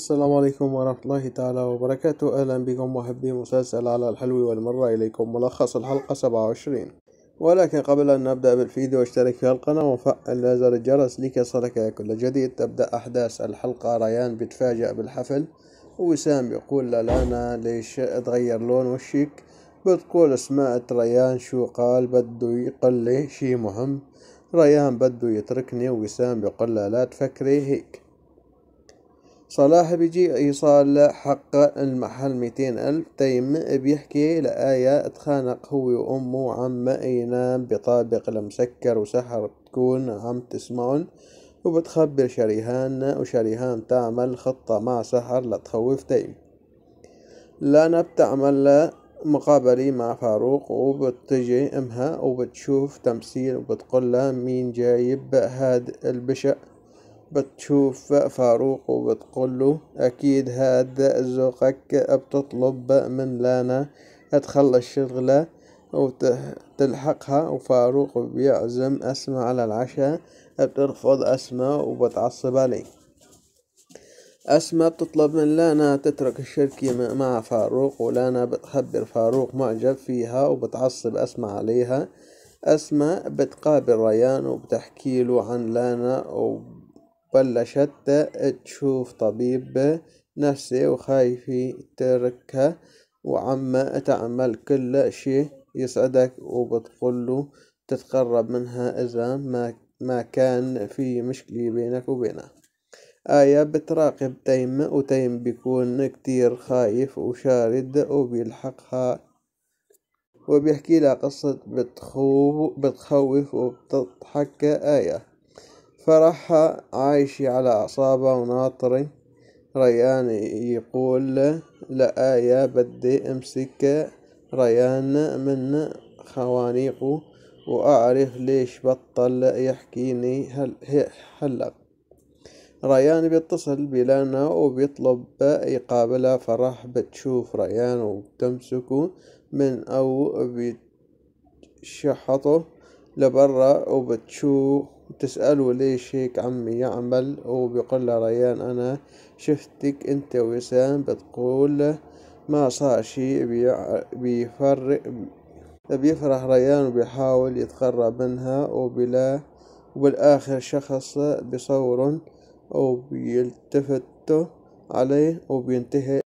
السلام عليكم ورحمة الله تعالى وبركاته أهلا بكم محبي مسلسل على الحلو والمرة إليكم ملخص الحلقة 27 ولكن قبل أن نبدأ بالفيديو اشترك في القناة وفعل زر الجرس لكي يصلك كل جديد تبدأ أحداث الحلقة ريان بتفاجأ بالحفل وسام بيقول لانا ليش تغير لون وشك بتقول سمعت ريان شو قال بده يقل لي شي مهم ريان بده يتركني وسام بيقول لا تفكري هيك صلاح بيجي يصال حق المحل ميتين ألف تيم بيحكي لآية اتخانق هو وأمه وعم ينام بطابق المسكر وسحر بتكون عم تسمعن وبتخبر شريهان وشريهان تعمل خطة مع سحر لتخوف تيم لانا بتعمل مقابلة مع فاروق وبتجي امها وبتشوف تمثيل وبتقول مين جايب هاد البشع بتشوف فاروق وبتقوله أكيد هذا زوقك بتطلب من لانا تخلص الشغلة وتلحقها وفاروق بيعزم أسماء على العشاء بترفض أسماء وبتعصب عليه أسماء بتطلب من لانا تترك الشركة مع فاروق ولانا بتخبر فاروق معجب فيها وبتعصب أسماء عليها أسماء بتقابل ريان وبتحكي له عن لانا وب بلشت تشوف طبيب نفسي وخايف يتركها وعم تعمل كل شي يسعدك وبتقوله تتقرب منها إذا ما ما كان في مشكلة بينك وبينها آية بتراقب تيم وتيم بيكون كتير خايف وشارد وبيلحقها وبيحكي لها قصة بتخوف وبتضحك آية فرحة عايشي على أعصابه وناطري ريان يقول لأ يا بدي أمسك ريان من خوانيقه وأعرف ليش بطل يحكيني هل هلق ريان بيتصل بلانا وبيطلب يقابلها فرح بتشوف ريان وبتمسكه من أو بتشحطه لبرا وبتشوف بتسأله ليش هيك عمي يعمل وبيقول ريان أنا شفتك أنت وسام بتقول ما صار شي بيفرق بيفرح ريان وبيحاول يتقرب منها وبلا وبالآخر شخص بصورن وبيلتفتوا عليه وبينتهي